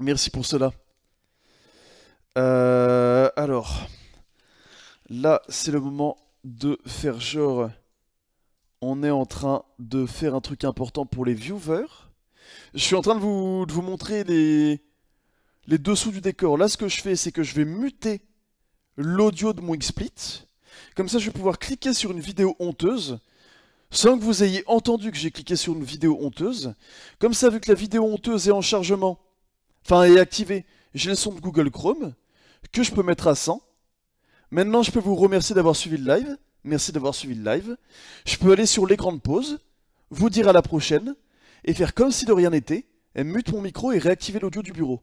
Merci pour cela. Euh, alors, là, c'est le moment de faire genre. On est en train de faire un truc important pour les viewers. Je suis en train de vous, vous montrer les, les dessous du décor. Là, ce que je fais, c'est que je vais muter l'audio de mon XSplit. Comme ça, je vais pouvoir cliquer sur une vidéo honteuse sans que vous ayez entendu que j'ai cliqué sur une vidéo honteuse. Comme ça, vu que la vidéo honteuse est en chargement, enfin et activer. j'ai le son de Google Chrome que je peux mettre à 100. Maintenant, je peux vous remercier d'avoir suivi le live. Merci d'avoir suivi le live. Je peux aller sur l'écran de pause, vous dire à la prochaine et faire comme si de rien n'était, et mute mon micro et réactiver l'audio du bureau.